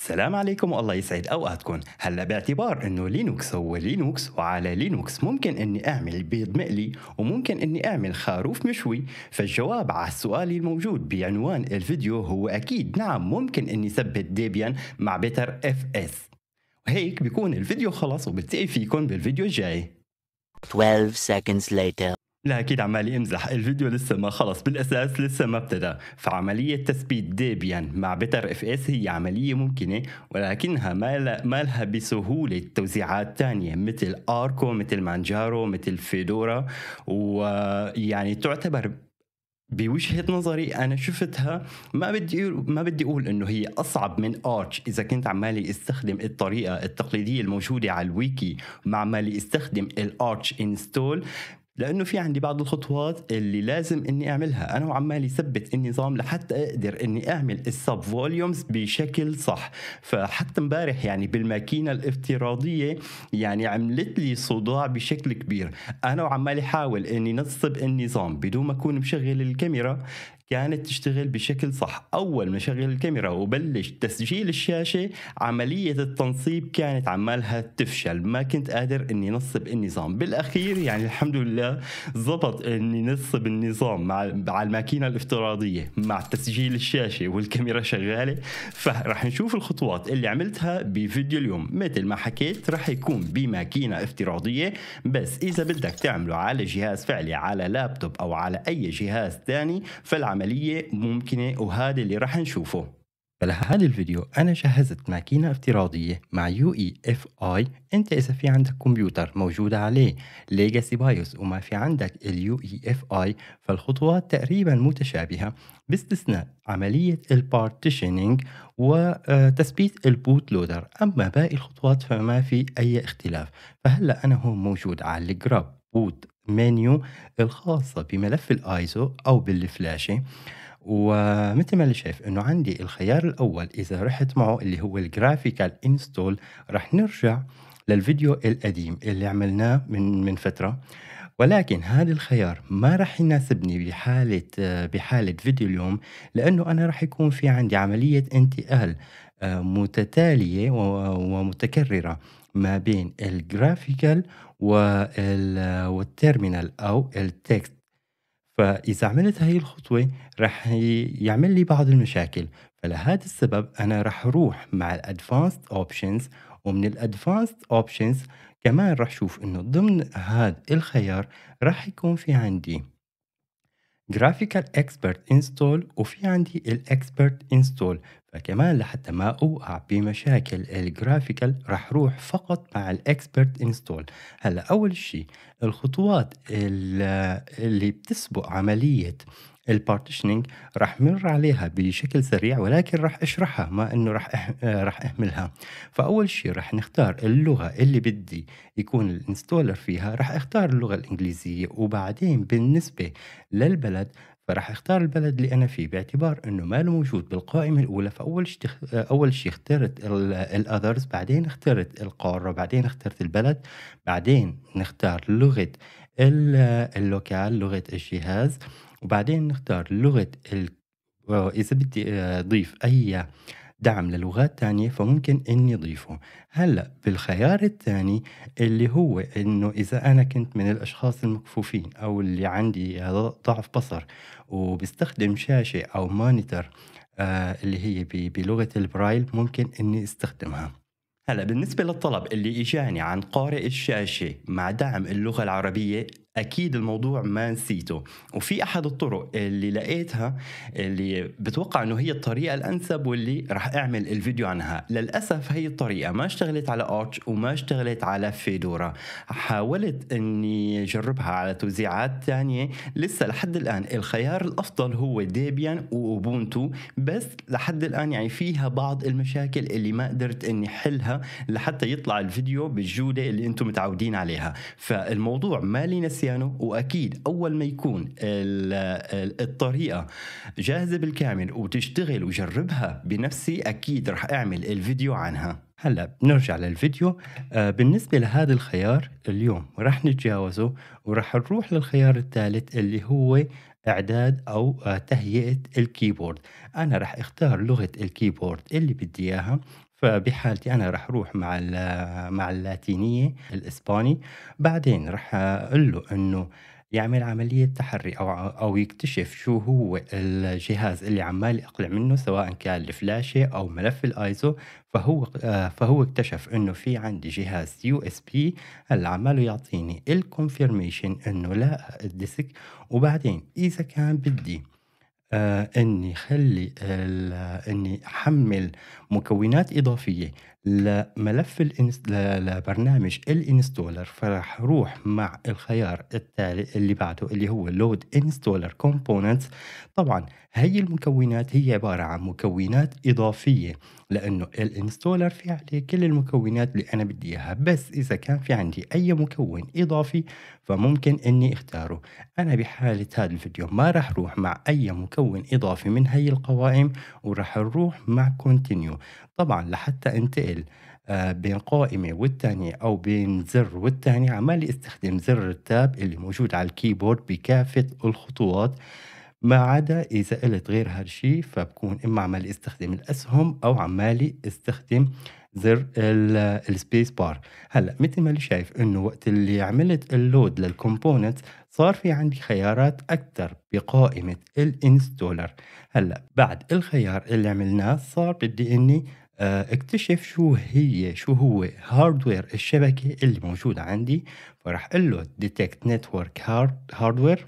السلام عليكم والله يسعد اوقاتكم هلا باعتبار انه لينوكس هو لينوكس وعلى لينوكس ممكن اني اعمل بيض مقلي وممكن اني اعمل خروف مشوي فالجواب على السؤال الموجود بعنوان الفيديو هو اكيد نعم ممكن اني ثبت ديبيان مع بيتر اف اس وهيك بيكون الفيديو خلص وبتقي فيكم بالفيديو الجاي 12 seconds later لا اكيد عمالي امزح الفيديو لسه ما خلص بالاساس لسه ما ابتدى فعمليه تثبيت ديبيان مع بيتر اف اس هي عمليه ممكنه ولكنها ما ما لها بسهوله توزيعات تانية مثل اركو مثل مانجارو مثل فيدورا ويعني تعتبر بوجهه نظري انا شفتها ما بدي ما بدي اقول انه هي اصعب من ارتش اذا كنت عمالي استخدم الطريقه التقليديه الموجوده على الويكي ما عمالي استخدم الارتش انستول لانه في عندي بعض الخطوات اللي لازم اني اعملها انا وعمالي ثبت النظام لحتى اقدر اني اعمل السب فوليومز بشكل صح فحتى امبارح يعني بالماكينه الافتراضيه يعني عملت لي صداع بشكل كبير انا وعمالي حاول اني نصب النظام بدون ما اكون مشغل الكاميرا كانت تشتغل بشكل صح أول ما شغل الكاميرا وبلش تسجيل الشاشة عملية التنصيب كانت عمالها تفشل ما كنت قادر أني نصب النظام بالأخير يعني الحمد لله زبط أني نصب النظام مع على الماكينة الافتراضية مع تسجيل الشاشة والكاميرا شغالة فرح نشوف الخطوات اللي عملتها بفيديو اليوم مثل ما حكيت رح يكون بماكينة افتراضية بس إذا بدك تعمله على جهاز فعلي على لابتوب أو على أي جهاز ثاني فالعمل عملية ممكنة وهذا اللي راح نشوفه فلهذا الفيديو أنا جهزت ماكينة افتراضية مع يو اي اف اي أنت إذا في عندك كمبيوتر موجودة عليه ليجاسي بايوس وما في عندك اليو اي اف اي فالخطوات تقريبا متشابهة باستثناء عملية البارتيشنينج وتثبيت البوت لودر أما باقي الخطوات فما في أي اختلاف فهلأ أنا هون موجود على الجراب بوت مانيو الخاصة بملف الايزو او بالفلاشة ومثل ما اللي شايف انه عندي الخيار الاول اذا رحت معه اللي هو الجرافيكال انستول رح نرجع للفيديو القديم اللي عملناه من من فترة ولكن هذا الخيار ما راح يناسبني بحالة بحالة فيديو اليوم لأنه أنا راح يكون في عندي عملية انتقال آه، متتالية ومتكررة ما بين الجرافيكال والتيرمينال أو التكست فإذا عملت هاي الخطوة رح يعمل لي بعض المشاكل فلهذا السبب أنا رح أروح مع الأدفانسد أوبشنز ومن الأدفانسد أوبشنز كمان راح شوف انه ضمن هذا الخيار راح يكون في عندي graphical expert install وفي عندي الاكسبرت install فكمان لحتى ما اوقع بمشاكل الجرافيكال راح روح فقط مع الاكسبرت انستول هلا اول شيء الخطوات اللي بتسبق عمليه البارتيشنينج راح مر عليها بشكل سريع ولكن راح اشرحها ما انه راح آه، راح اهملها فاول شيء راح نختار اللغه اللي بدي يكون الانستولر فيها راح اختار اللغه الانجليزيه وبعدين بالنسبه للبلد فراح اختار البلد اللي انا فيه باعتبار انه ما له موجود بالقائمه الاولى فاول شيء آه، اول شيء اخترت الاذرز بعدين اخترت القاره بعدين اخترت البلد بعدين نختار لغه اللوكال لغة الجهاز وبعدين نختار لغة ال... إذا بدي أضيف أي دعم للغات تانية فممكن إني أضيفه هلأ بالخيار الثاني اللي هو إنه إذا أنا كنت من الأشخاص المكفوفين أو اللي عندي ضعف بصر وبستخدم شاشة أو مونيتر آه، اللي هي بلغة البرايل ممكن إني استخدمها هلا بالنسبة للطلب اللي اجاني عن قارئ الشاشة مع دعم اللغة العربية اكيد الموضوع ما نسيته وفي احد الطرق اللي لقيتها اللي بتوقع انه هي الطريقه الانسب واللي راح اعمل الفيديو عنها للاسف هي الطريقه ما اشتغلت على ارتش وما اشتغلت على فيدورا حاولت اني اجربها على توزيعات ثانيه لسه لحد الان الخيار الافضل هو ديبيان واوبونتو بس لحد الان يعني فيها بعض المشاكل اللي ما قدرت اني حلها لحتى يطلع الفيديو بالجوده اللي انتم متعودين عليها فالموضوع ما لي نسيان البيانو واكيد اول ما يكون الطريقه جاهزه بالكامل وتشتغل وجربها بنفسي اكيد رح اعمل الفيديو عنها هلا بنرجع للفيديو آه بالنسبة لهذا الخيار اليوم رح نتجاوزه ورح نروح للخيار الثالث اللي هو إعداد أو آه، تهيئة الكيبورد أنا راح أختار لغة الكيبورد اللي بدي إياها فبحالتي انا راح اروح مع مع اللاتينيه الاسباني بعدين راح اقول له انه يعمل عملية تحري أو أو يكتشف شو هو الجهاز اللي عمال يقلع منه سواء كان الفلاشة أو ملف الآيزو فهو آه، فهو اكتشف إنه في عندي جهاز يو اس بي هلا عماله يعطيني الكونفيرميشن إنه لا الديسك وبعدين إذا كان بدي آه اني خلي اني احمل مكونات اضافيه لملف الانست... لبرنامج الانستولر فراح روح مع الخيار التالي اللي بعده اللي هو لود انستولر كومبوننتس طبعا هي المكونات هي عبارة عن مكونات إضافية لأنه الانستولر في عليه كل المكونات اللي أنا بدي إياها بس إذا كان في عندي أي مكون إضافي فممكن إني اختاره أنا بحالة هذا الفيديو ما راح روح مع أي مكون إضافي من هي القوائم وراح نروح مع كونتينيو طبعا لحتى انتقل آه، بين قائمة والتانية أو بين زر والتانية عمالي استخدم زر التاب اللي موجود على الكيبورد بكافة الخطوات ما عدا إذا قلت غير هالشي فبكون إما عمالي استخدم الأسهم أو عمالي استخدم زر السبيس بار هلا مثل ما اللي شايف انه وقت اللي عملت اللود للكومبوننت صار في عندي خيارات اكثر بقائمه الانستولر هلا بعد الخيار اللي عملناه صار بدي اني آه، اكتشف شو هي شو هو هاردوير الشبكة اللي موجودة عندي فراح أقول له detect network هاردوير hardware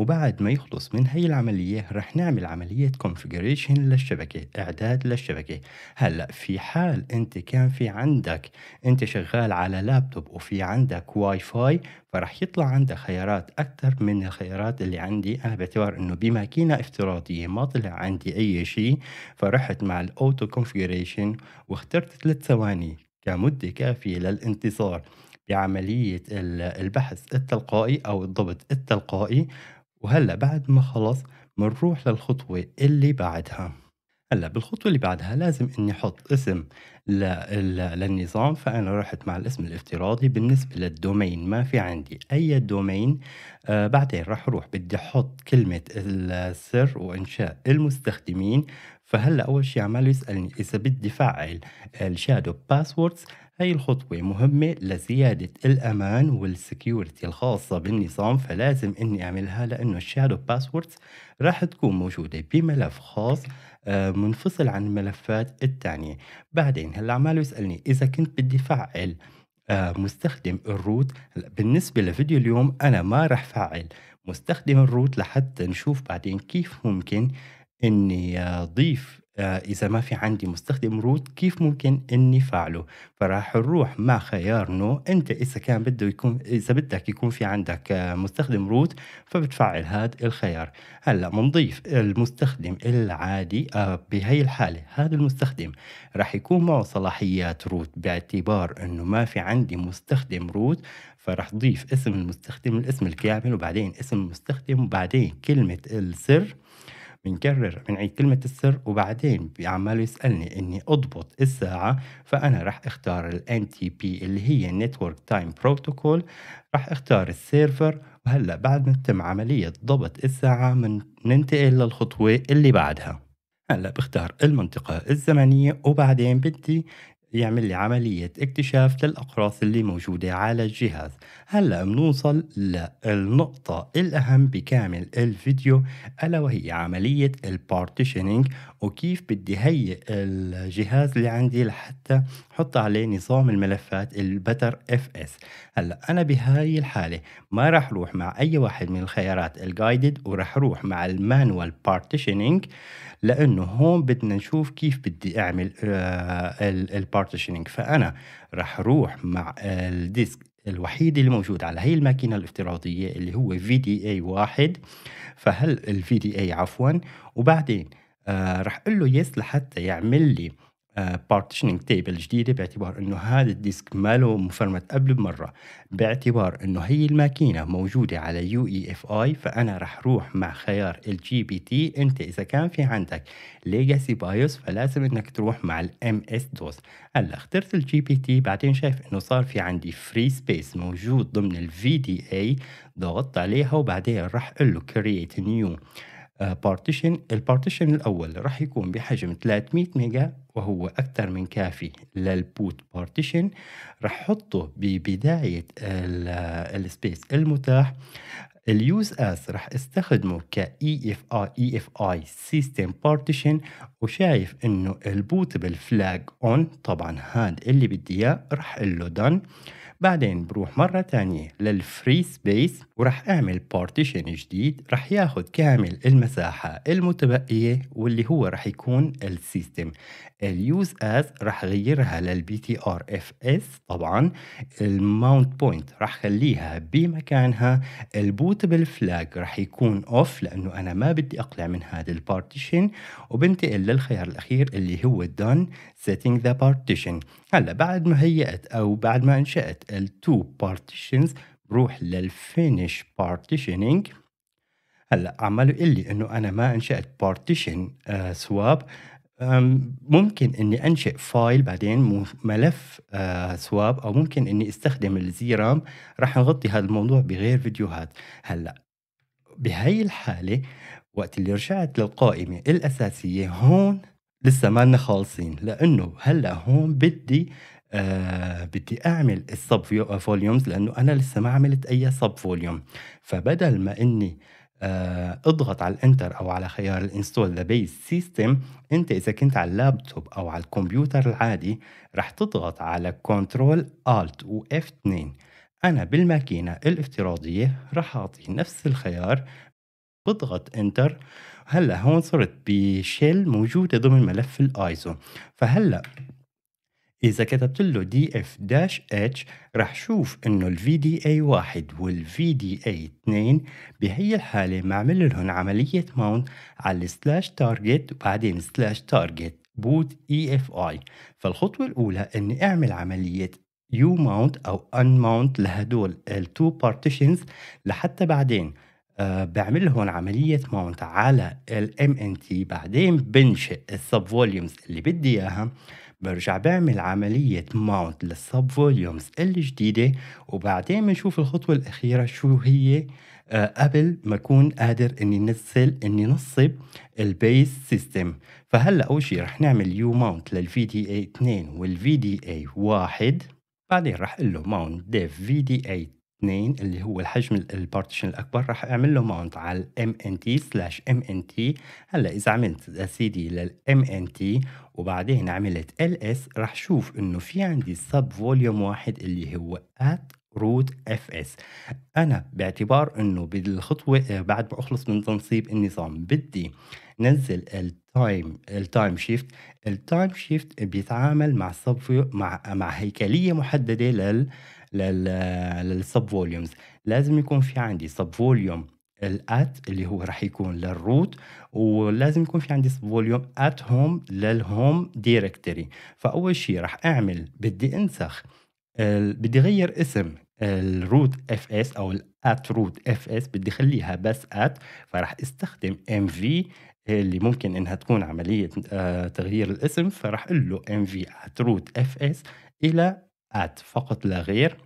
وبعد ما يخلص من هي العملية رح نعمل عملية configuration للشبكة إعداد للشبكة هلأ في حال أنت كان في عندك أنت شغال على لابتوب وفي عندك واي فاي فرح يطلع عندك خيارات أكثر من الخيارات اللي عندي أنا باعتبار أنه بماكينة افتراضية ما طلع عندي أي شيء فرحت مع الأوتو configuration واخترت ثلاث ثواني كمدة كافية للانتصار بعملية البحث التلقائي أو الضبط التلقائي وهلا بعد ما خلص بنروح للخطوة اللي بعدها هلا بالخطوة اللي بعدها لازم اني احط اسم للنظام فأنا رحت مع الاسم الافتراضي بالنسبة للدومين ما في عندي أي دومين آه بعدين راح أروح بدي أحط كلمة السر وإنشاء المستخدمين فهلا أول شيء عمال يسألني إذا بدي فعل الشادو باسوردز هاي الخطوة مهمة لزيادة الأمان والسكيورتي الخاصة بالنظام فلازم إني أعملها لأنه الشادو باسوردز راح تكون موجودة بملف خاص آه، منفصل عن الملفات الثانية بعدين هلا عماله يسألني إذا كنت بدي فعل آه، مستخدم الروت بالنسبة لفيديو اليوم أنا ما رح فعل مستخدم الروت لحتى نشوف بعدين كيف ممكن اني آه، اضيف آه، إذا ما في عندي مستخدم روت كيف ممكن إني فعله فراح نروح مع خيار نو أنت إذا كان بده يكون إذا بدك يكون في عندك آه، مستخدم روت فبتفعل هذا الخيار هلا منضيف المستخدم العادي آه، بهي الحالة هذا المستخدم راح يكون معه صلاحيات روت باعتبار إنه ما في عندي مستخدم روت فراح ضيف اسم المستخدم الاسم الكامل وبعدين اسم المستخدم وبعدين كلمة السر بنكرر بنعيد كلمة السر وبعدين بيعمل يسألني إني أضبط الساعة فأنا رح اختار الـ NTP اللي هي Network Time Protocol رح اختار السيرفر وهلأ بعد ما تتم عملية ضبط الساعة ننتقل للخطوة اللي بعدها هلا بختار المنطقة الزمنية وبعدين بدي يعمل لي عملية اكتشاف للأقراص اللي موجودة على الجهاز هلأ بنوصل للنقطة الأهم بكامل الفيديو ألا وهي عملية البارتيشنينج وكيف بدي هيئ الجهاز اللي عندي لحتى حط عليه نظام الملفات البتر اف اس هلا انا بهاي الحاله ما راح اروح مع اي واحد من الخيارات الجايدد وراح اروح مع المانوال بارتيشننج لانه هون بدنا نشوف كيف بدي اعمل آه، البارتيشننج فانا راح اروح مع الديسك الوحيد اللي موجود على هي الماكينة الافتراضية اللي هو VDA واحد فهل ال VDA عفوا وبعدين آه راح اقول له يس لحتى يعمل لي بارتيشننج آه، تيبل جديده باعتبار انه هذا الديسك له مفرمت قبل بمره باعتبار انه هي الماكينه موجوده على يو اي اف اي فانا رح روح مع خيار الجي بي تي انت اذا كان في عندك ليجاسي بايوس فلازم انك تروح مع الام اس دوس هلا اخترت الجي بي تي بعدين شايف انه صار في عندي فري سبيس موجود ضمن الفي دي اي ضغطت عليها وبعدين رح اقول له كرييت نيو بارتيشن آه، البارتيشن الأول راح يكون بحجم 300 ميجا وهو أكثر من كافي للبوت بارتيشن راح حطه ببداية السبيس آه، المتاح اليوز اس راح استخدمه ك اي اف اي اي اف اي سيستم بارتيشن وشايف انه البوتبل فلاج اون طبعا هاد اللي بدي اياه راح له دن بعدين بروح مره ثانيه للفري سبيس وراح اعمل بارتيشن جديد راح ياخد كامل المساحة المتبقية واللي هو راح يكون السيستم اليوز از راح غيرها للبي تي ار اف اس طبعا الماونت بوينت راح خليها بمكانها البوتبل فلاج راح يكون اوف لانه انا ما بدي اقلع من هذا البارتيشن وبنتقل للخيار الاخير اللي هو دون سيتنج ذا بارتيشن هلا بعد ما هيأت او بعد ما انشأت التو بارتيشنز بروح للفينش بارتيشنينج هلا عملوا لي انه انا ما انشات بارتيشن آه، سواب ممكن اني انشئ فايل بعدين ملف آه، سواب او ممكن اني استخدم الزيرام راح نغطي هذا الموضوع بغير فيديوهات هلا بهي الحاله وقت اللي رجعت للقائمه الاساسيه هون لسه ما لنا خالصين لانه هلا هون بدي آه بدي اعمل السب فوليومز لانه انا لسه ما عملت اي سب فوليوم فبدل ما اني آه اضغط على الانتر او على خيار الانستول ذا بيس سيستم انت اذا كنت على اللابتوب او على الكمبيوتر العادي رح تضغط على كنترول الت واف 2 انا بالماكينه الافتراضيه رح اعطي نفس الخيار بضغط انتر هلا هون صرت بشيل موجوده ضمن ملف الايزو فهلا إذا كتبت له دي اف داش اتش شوف إنه الفي دي اي واحد والفي دي اي اثنين بهي الحالة معمل لهم عملية ماونت على السلاش تارجت وبعدين سلاش تارجت بوت اي اف اي فالخطوة الأولى إني أعمل عملية يو ماونت أو ان ماونت لهدول التو بارتيشنز لحتى بعدين أه بعمل هون عملية ماونت على ال MNT بعدين بنشئ السب فوليومز اللي بدي إياها برجع بعمل عملية ماونت للسب فوليومز الجديدة وبعدين بنشوف الخطوة الأخيرة شو هي آه، قبل ما أكون قادر إني نزل إني نصب البيس سيستم فهلا أول شي رح نعمل يو ماونت للفي دي اي 2 والفي دي اي 1 بعدين رح أقول له ماونت ديف في دي اي اثنين اللي هو الحجم البارتيشن الاكبر راح اعمل له ماونت على الام ان تي سلاش ام ان تي هلا اذا عملت سي دي للام ان تي وبعدين عملت ال اس راح شوف انه في عندي سب فوليوم واحد اللي هو ات روت اف اس انا باعتبار انه بالخطوه آه، بعد ما اخلص من تنصيب النظام بدي نزل التايم التايم شيفت التايم شيفت بيتعامل مع مع مع هيكليه محدده لل للسب فوليومز لازم يكون في عندي سب فوليوم الات اللي هو راح يكون للروت ولازم يكون في عندي سب فوليوم ات هوم للهوم دايركتوري فاول شيء راح اعمل بدي انسخ بدي اغير اسم الروت اف اس او الات روت اف اس بدي اخليها بس ات فراح استخدم ام في اللي ممكن انها تكون عمليه آه، تغيير الاسم فراح اقول له ام في ات روت اف اس الى at فقط لا غير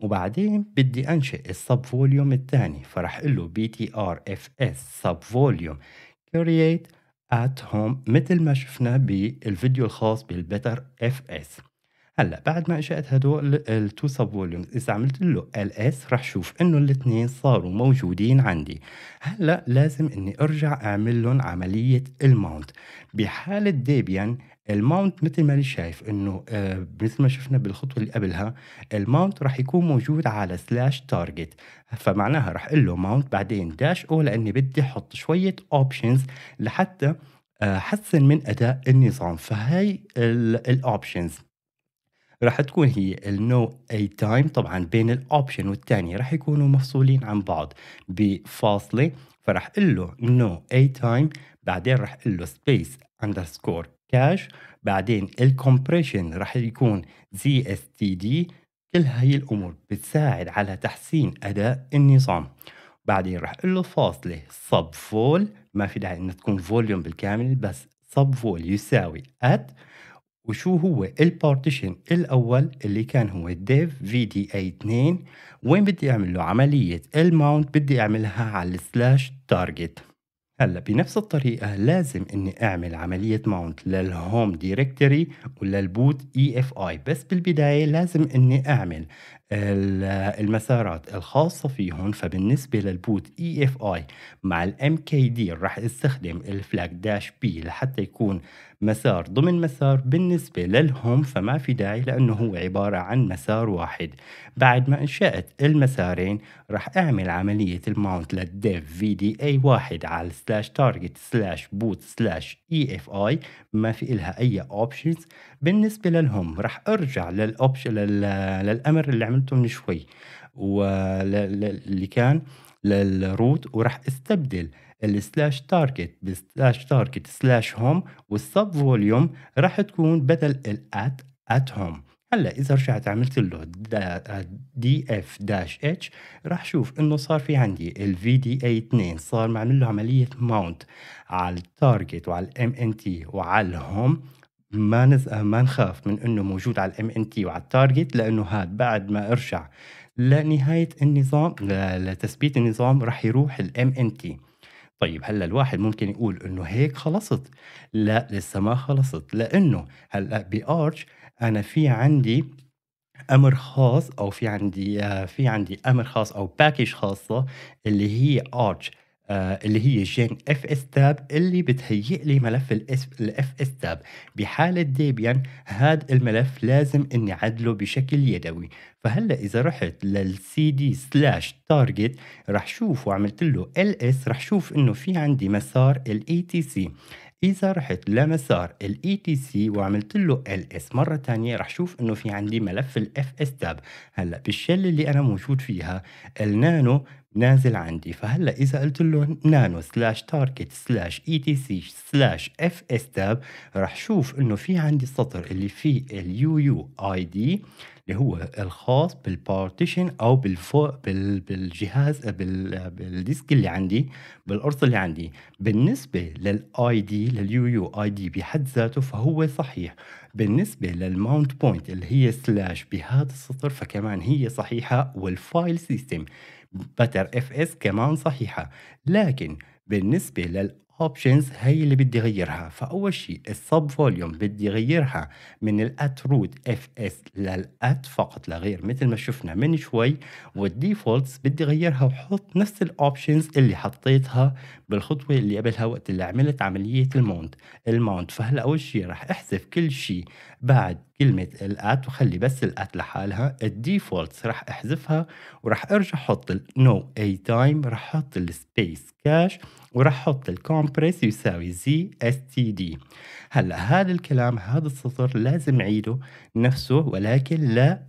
وبعدين بدي انشئ السب فوليوم الثاني فرح اقول له بي تي ار اف اس سب فوليوم create at home مثل ما شفنا بالفيديو الخاص بالبتر اف اس هلا بعد ما اجت هدول التو سب فوليومز اذا عملت له ال اس رح شوف انه الاثنين صاروا موجودين عندي هلا لازم اني ارجع اعمل لهم عمليه الماونت بحاله ديبيان الماونت مثل ما شايف انه آه مثل ما شفنا بالخطوه اللي قبلها الماونت راح يكون موجود على سلاش تارجت فمعناها راح اقول له ماونت بعدين داش او لاني بدي احط شويه اوبشنز لحتى آه، احسن من اداء النظام فهي الاوبشنز راح تكون هي النو اي تايم طبعا بين الاوبشن والثانيه راح يكونوا مفصولين عن بعض بفاصله فراح اقول له نو اي تايم بعدين راح اقول له سبيس اندرسكور كاش بعدين الكومبريشن راح يكون زي اس تي دي كل هاي الامور بتساعد على تحسين اداء النظام بعدين راح اقول له فاصله سب فول ما في داعي انها تكون فوليوم بالكامل بس سب فول يساوي ات وشو هو البارتيشن الاول اللي كان هو الديف في دي اي 2 وين بدي اعمل له عمليه الماونت بدي اعملها على السلاش تارجت هلا بنفس الطريقه لازم اني اعمل عمليه ماونت للهوم دايركتوري وللبوت اي اف اي بس بالبدايه لازم اني اعمل المسارات الخاصه فيهم فبالنسبه للبوت اي اف اي مع الام كي دي راح استخدم الفلاج داش بي لحتى يكون مسار ضمن مسار بالنسبة للهم فما في داعي لأنه هو عبارة عن مسار واحد بعد ما انشأت المسارين راح أعمل عملية الماونت للديف في دي اي واحد على سلاش تارجت سلاش بوت سلاش اي اف اي ما في إلها أي اوبشنز بالنسبة للهم راح أرجع للأوبشن للأمر اللي عملته من شوي واللي كان للروت وراح استبدل السلاش تاركت بالسلاش تاركت سلاش هوم والسب فوليوم راح تكون بدل الات ات هوم هلا اذا رجعت عملت له دي اف داش اتش راح شوف انه صار في عندي في دي اي 2 صار معمل له عمليه ماونت على التارجت وعلى الام ان تي وعلى الهوم ما نز... ما نخاف من انه موجود على الام ان تي وعلى التارجت لانه هاد بعد ما ارجع لنهايه النظام لتثبيت النظام راح يروح الام ان تي طيب هلا الواحد ممكن يقول انه هيك خلصت لا لسه ما خلصت لانه هلا بارش انا في عندي امر خاص او في عندي آه، في عندي امر خاص او باكج خاصه اللي هي ارش آه، اللي هي جين اف اس تاب اللي بتهيئ لي ملف الاف اس تاب بحالة ديبيان هذا الملف لازم اني عدله بشكل يدوي فهلا اذا رحت للسي دي سلاش تارجت رح شوف وعملت له ls رح شوف انه في عندي مسار الاي تي سي اذا رحت لمسار الـ ETC سي وعملت له LS مره تانية رح شوف انه في عندي ملف الـ FS tab هلا بالشل اللي انا موجود فيها النانو نازل عندي فهلا اذا قلت له نانو سلاش تاركت سلاش اي تي سي سلاش اف اس تاب شوف انه في عندي السطر اللي فيه اليو يو اي دي اللي هو الخاص بالبارتيشن او بالفوق بال بالجهاز بال بالديسك اللي عندي بالقرص اللي عندي بالنسبه للاي دي لليو يو اي دي بحد ذاته فهو صحيح بالنسبه للماونت بوينت اللي هي سلاش بهذا السطر فكمان هي صحيحه والفايل سيستم بتر اف اس كمان صحيحه لكن بالنسبة لل اوبشنز هي اللي بدي غيرها فاول شيء السب فوليوم بدي غيرها من الات روت اف اس للات فقط لا غير مثل ما شفنا من شوي والديفولتس بدي غيرها وحط نفس الاوبشنز اللي حطيتها بالخطوه اللي قبلها وقت اللي عملت عمليه المونت الماونت فهلا اول شيء راح احذف كل شيء بعد كلمة الات وخلي بس الات لحالها الديفولت راح احذفها وراح ارجع احط النو اي تايم راح احط السبيس كاش وراح احط الكومبريس يساوي زي اس تي دي هلا هذا الكلام هذا السطر لازم اعيده نفسه ولكن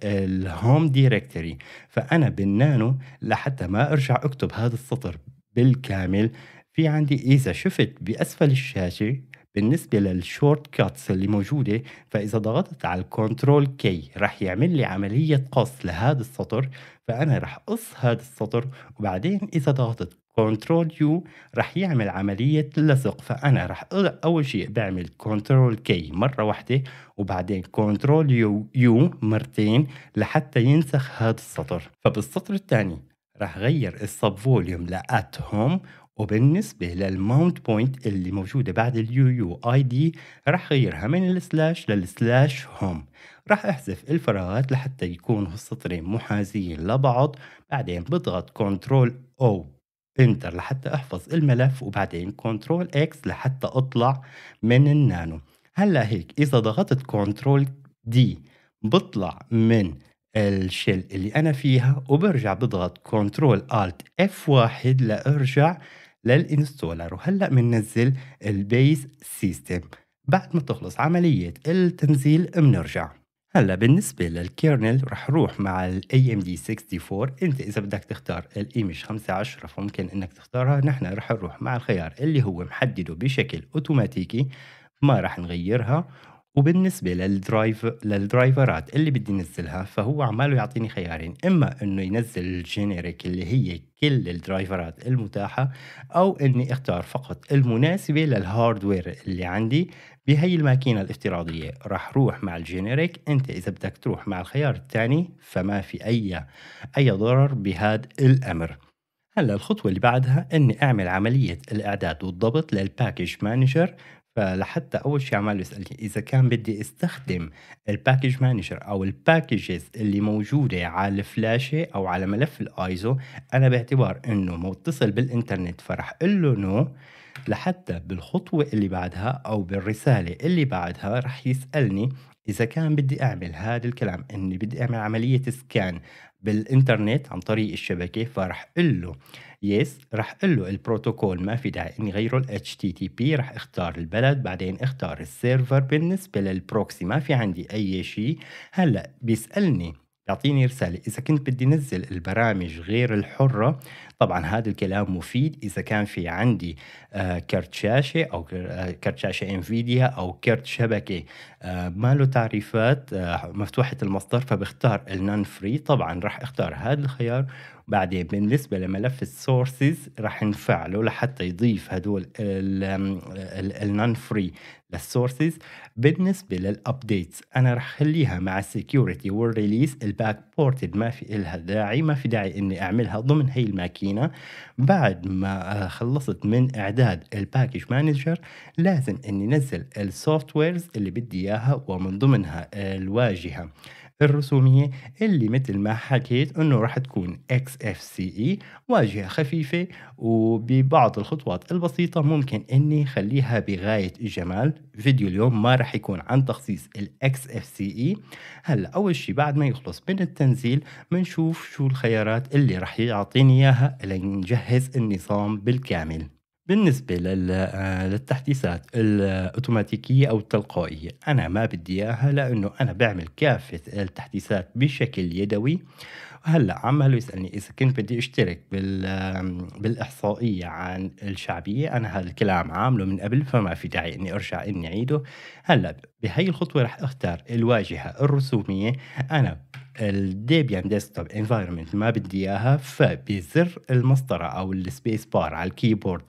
للهوم دايركتوري فانا بالنانو لحتى ما ارجع اكتب هذا السطر بالكامل في عندي اذا شفت باسفل الشاشه بالنسبة للشورت كاتس اللي موجودة فإذا ضغطت على الكنترول كي راح يعمل لي عملية قص لهذا السطر فأنا راح قص هذا السطر وبعدين إذا ضغطت كنترول يو رح يعمل عملية لصق فأنا رح أول شيء بعمل كنترول كي مرة واحدة وبعدين كنترول يو يو مرتين لحتى ينسخ هذا السطر فبالسطر الثاني رح غير السب فوليوم لات هوم وبالنسبة للماونت بوينت اللي موجودة بعد اليو يو اي دي رح غيرها من السلاش للسلاش هوم رح احذف الفراغات لحتى يكونوا السطرين محاذيين لبعض بعدين بضغط كنترول او انتر لحتى احفظ الملف وبعدين كنترول اكس لحتى اطلع من النانو هلا هيك اذا ضغطت كنترول دي بطلع من الشيل اللي انا فيها وبرجع بضغط كنترول الت اف واحد لارجع للانستولر وهلا بننزل البيس سيستم بعد ما تخلص عملية التنزيل بنرجع هلا بالنسبة للكيرنل رح روح مع الـ AMD64 انت اذا بدك تختار الايمج 510 فممكن انك تختارها نحن رح نروح مع الخيار اللي هو محدده بشكل اوتوماتيكي ما رح نغيرها وبالنسبة للدرايف للدرايفرات اللي بدي نزلها فهو عماله يعطيني خيارين اما انه ينزل الجينيريك اللي هي كل الدرايفرات المتاحة او اني اختار فقط المناسبة للهاردوير اللي عندي بهي الماكينة الافتراضية راح روح مع الجينيريك انت اذا بدك تروح مع الخيار الثاني فما في اي اي ضرر بهذا الامر هلا الخطوة اللي بعدها اني اعمل عملية الاعداد والضبط للباكج مانجر فلحتى اول شيء عمال يسالني اذا كان بدي استخدم الباكج مانجر او الباكجز اللي موجوده على الفلاشه او على ملف الايزو انا باعتبار انه متصل بالانترنت فرح اقول له نو لحتى بالخطوه اللي بعدها او بالرساله اللي بعدها رح يسالني إذا كان بدي أعمل هذا الكلام إني بدي أعمل عملية سكان بالانترنت عن طريق الشبكه فراح اقول له يس راح اقول له البروتوكول ما في داعي اني غيره ال HTTP راح اختار البلد بعدين اختار السيرفر بالنسبه للبروكسي ما في عندي اي شيء هلا بيسالني يعطيني رسالة إذا كنت بدي نزل البرامج غير الحرة طبعا هذا الكلام مفيد إذا كان في عندي كرت شاشه او كرت شاشه انفيديا او كرت شبكه آه، ما له تعريفات آه، مفتوحه المصدر فبختار النون فري طبعا راح اختار هذا الخيار بعدين بالنسبه لملف السورسز راح نفعله لحتى يضيف هدول النون فري للسورسز بالنسبه للابديتس انا راح خليها مع السكيورتي والريليس الباك بورتد ما في إلها داعي ما في داعي اني اعملها ضمن هي الماكينه بعد ما آه، خلصت من اعداد اعداد الباكج مانجر لازم اني انزل السوفت ويرز اللي بدي اياها ومن ضمنها الواجهه الرسومية اللي مثل ما حكيت انه راح تكون XFCE واجهة خفيفة وببعض الخطوات البسيطة ممكن اني خليها بغاية الجمال فيديو اليوم ما راح يكون عن تخصيص ال XFCE هلا اول شي بعد ما يخلص من التنزيل بنشوف شو الخيارات اللي راح يعطيني اياها لنجهز النظام بالكامل بالنسبة آه، للتحديثات الأوتوماتيكية أو التلقائية أنا ما بدي إياها لأنه أنا بعمل كافة التحديثات بشكل يدوي وهلا عمال يسالني اذا كنت بدي اشترك بال بالاحصائيه عن الشعبيه انا هذا الكلام عامله من قبل فما في داعي اني ارجع اني اعيده هلا بهي الخطوه رح اختار الواجهه الرسوميه انا الديبيان ديسكتوب انفايرمنت ما بدي اياها فبزر المسطره او السبيس بار على الكيبورد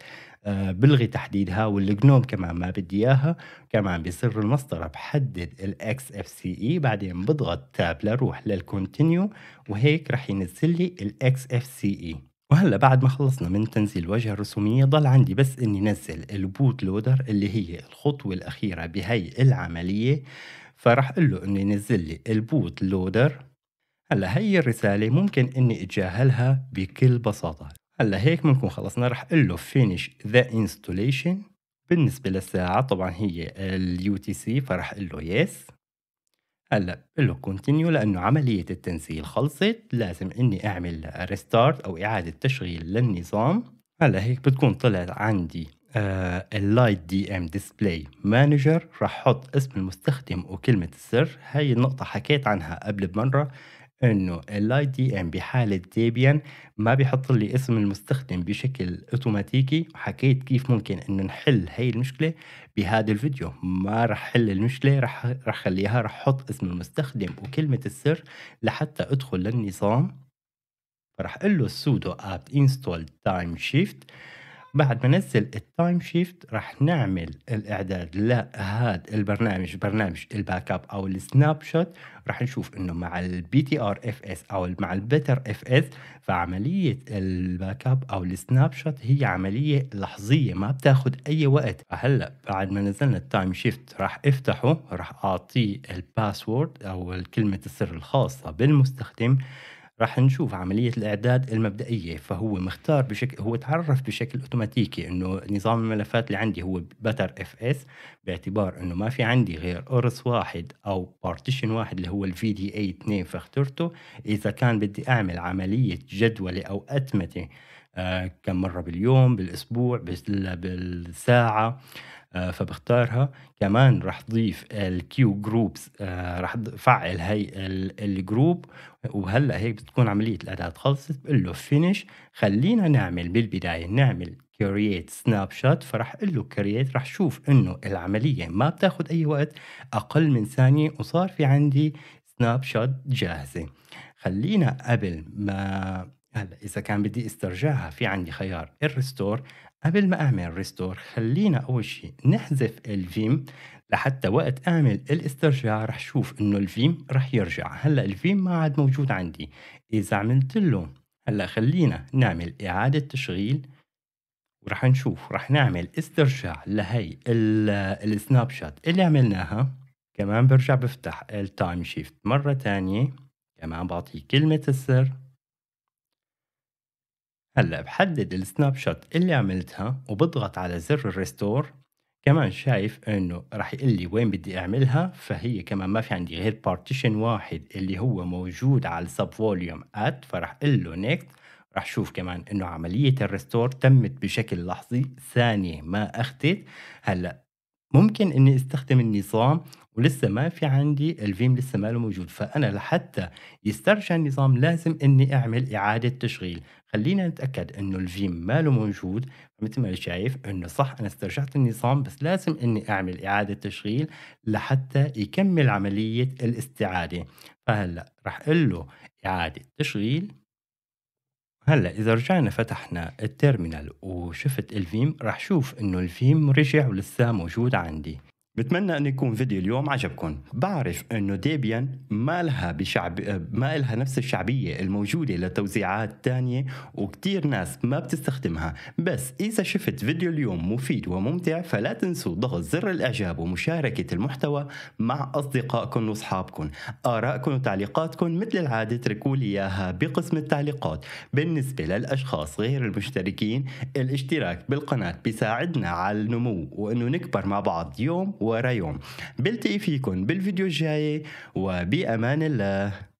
آه، بلغي تحديدها والجنوم كمان ما بدي اياها كمان بسر المسطره بحدد الاكس اف سي اي بعدين بضغط تاب لروح للكونتينيو وهيك رح ينزل لي الاكس اف سي اي وهلا بعد ما خلصنا من تنزيل الواجهه الرسوميه ضل عندي بس اني نزل البوت لودر اللي هي الخطوه الاخيره بهي العمليه فراح اقول له انه ينزل لي البوت لودر هلا هي الرساله ممكن اني اتجاهلها بكل بساطه هلا هيك بنكون خلصنا رح اقول له فينيش ذا انستوليشن بالنسبه للساعه طبعا هي اليو تي سي فرح اقول له يس هلا بقول له كونتينيو لانه عمليه التنسيق خلصت لازم اني اعمل ريستارت او اعاده تشغيل للنظام هلا هيك بتكون طلعت عندي اللايت دي ام ديسبلاي مانجر رح احط اسم المستخدم وكلمه السر هاي النقطه حكيت عنها قبل بمره انه الاي دي ام بحاله ديبيان ما بيحط لي اسم المستخدم بشكل اوتوماتيكي وحكيت كيف ممكن انه نحل هي المشكله بهذا الفيديو ما رح حل المشكله رح رح خليها رح حط اسم المستخدم وكلمه السر لحتى ادخل للنظام رح اقول له sudo apt install time shift بعد ما ننزل التايم شيفت رح نعمل الاعداد لهذا البرنامج برنامج الباك اب او السناب شوت رح نشوف انه مع البي تي ار اف اس او مع البتر اف اس فعمليه الباك اب او السناب شوت هي عمليه لحظيه ما بتاخذ اي وقت هلا بعد ما نزلنا التايم شيفت رح افتحه رح اعطيه الباسورد او كلمه السر الخاصه بالمستخدم راح نشوف عملية الإعداد المبدئية فهو مختار بشكل هو تعرف بشكل أوتوماتيكي إنه نظام الملفات اللي عندي هو بتر اف اس باعتبار إنه ما في عندي غير قرص واحد أو بارتيشن واحد اللي هو الفي دي اي 2 فاخترته إذا كان بدي أعمل عملية جدولة أو أتمتة آه كم مرة باليوم بالأسبوع بالساعة آه، فبختارها كمان راح تضيف الكيو جروبس آه، راح فعل هي الجروب وهلا هيك بتكون عمليه الاعداد خلصت بقول له فينيش خلينا نعمل بالبدايه نعمل كرييت سناب شوت فراح اقول له كرييت راح شوف انه العمليه ما بتاخذ اي وقت اقل من ثانيه وصار في عندي سناب شوت جاهزه خلينا قبل ما هلا اذا كان بدي استرجعها في عندي خيار الريستور قبل ما أعمل ريستور خلينا أول شيء نحذف الفيم لحتى وقت أعمل الاسترجاع رح شوف إنه الفيم رح يرجع هلأ الفيم ما عاد موجود عندي إذا عملت له هلأ خلينا نعمل إعادة تشغيل ورح نشوف رح نعمل استرجاع لهي السناب شات اللي عملناها كمان برجع بفتح التايم شيفت مرة تانية كمان بعطيه كلمة السر هلا بحدد السناب شوت اللي عملتها وبضغط على زر الريستور كمان شايف انه راح يقول لي وين بدي اعملها فهي كمان ما في عندي غير بارتيشن واحد اللي هو موجود على السب فوليوم ات فراح اقول له نيكست راح شوف كمان انه عملية الريستور تمت بشكل لحظي ثانية ما اخذت هلا ممكن اني استخدم النظام ولسه ما في عندي الفيم لسه ما له موجود فانا لحتى يسترجع النظام لازم اني اعمل اعاده تشغيل خلينا نتاكد انه الفيم ما له موجود مثل ما شايف انه صح انا استرجعت النظام بس لازم اني اعمل اعاده تشغيل لحتى يكمل عمليه الاستعاده فهلا راح اقول له اعاده تشغيل هلا اذا رجعنا فتحنا التيرمينال وشفت الفيم راح شوف انه الفيم رجع ولسه موجود عندي بتمنى انه يكون فيديو اليوم عجبكم بعرف انه ديبيان ما لها بشعب ما لها نفس الشعبيه الموجوده لتوزيعات تانية وكتير ناس ما بتستخدمها بس اذا شفت فيديو اليوم مفيد وممتع فلا تنسوا ضغط زر الاعجاب ومشاركه المحتوى مع اصدقائكم واصحابكم ارائكم وتعليقاتكم مثل العاده اتركوا لي اياها بقسم التعليقات بالنسبه للاشخاص غير المشتركين الاشتراك بالقناه بيساعدنا على النمو وانه نكبر مع بعض يوم ورا يوم بلتقي فيكن بالفيديو الجاي وبأمان الله